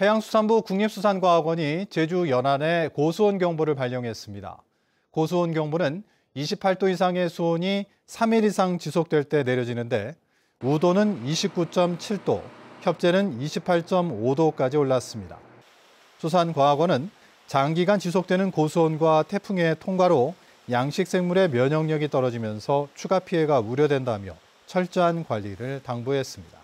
해양수산부 국립수산과학원이 제주 연안에 고수온 경보를 발령했습니다. 고수온 경보는 28도 이상의 수온이 3일 이상 지속될 때 내려지는데 우도는 29.7도, 협재는 28.5도까지 올랐습니다. 수산과학원은 장기간 지속되는 고수온과 태풍의 통과로 양식생물의 면역력이 떨어지면서 추가 피해가 우려된다며 철저한 관리를 당부했습니다.